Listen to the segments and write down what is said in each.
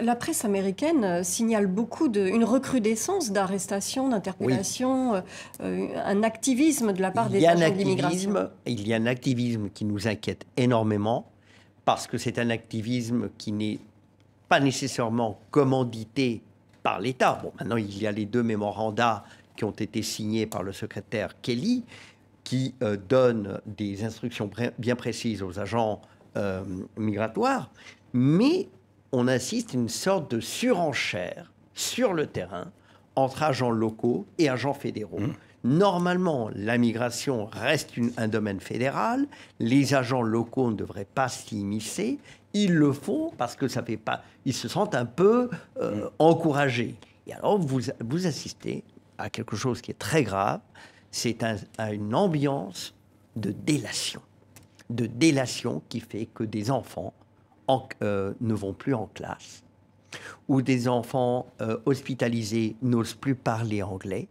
la presse américaine euh, signale beaucoup de, une recrudescence d'arrestations, d'interpellations, euh, un activisme de la part des agents Il y a un activisme qui nous inquiète énormément parce que c'est un activisme qui n'est pas nécessairement commandité par l'État. Bon, maintenant, il y a les deux mémorandas qui ont été signés par le secrétaire Kelly, qui euh, donnent des instructions bien précises aux agents migratoires, mais on assiste à une sorte de surenchère sur le terrain entre agents locaux et agents fédéraux. Mmh. Normalement, la migration reste un domaine fédéral. Les agents locaux ne devraient pas s'y immiscer. Ils le font parce que ça fait pas. Ils se sentent un peu euh, mmh. encouragés. Et alors, vous, vous assistez à quelque chose qui est très grave. C'est à une ambiance de délation, de délation qui fait que des enfants euh, ne vont plus en classe, ou des enfants euh, hospitalisés n'osent plus parler anglais,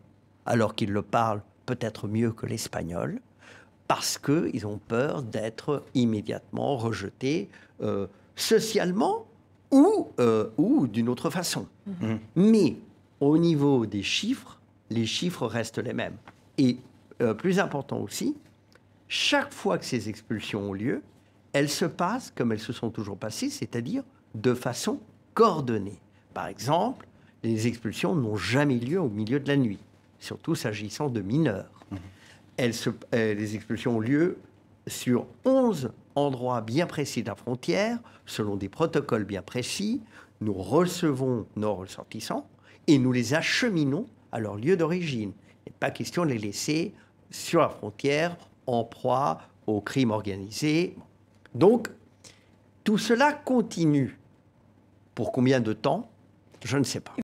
alors qu'ils le parlent peut-être mieux que l'espagnol, parce qu'ils ont peur d'être immédiatement rejetés euh, socialement ou, ou d'une autre façon. Mm-hmm. Mais au niveau des chiffres, les chiffres restent les mêmes. Et plus important aussi, chaque fois que ces expulsions ont lieu, elles se passent comme elles se sont toujours passées, c'est-à-dire de façon coordonnée. Par exemple, les expulsions n'ont jamais lieu au milieu de la nuit, surtout s'agissant de mineurs. Mhm. Euh, les expulsions ont lieu sur 11 endroits bien précis de la frontière, selon des protocoles bien précis. Nous recevons nos ressortissants et nous les acheminons à leur lieu d'origine. Il n'est pas question de les laisser sur la frontière en proie au crimes organisé. Donc, tout cela continue. Pour combien de temps Je ne sais pas.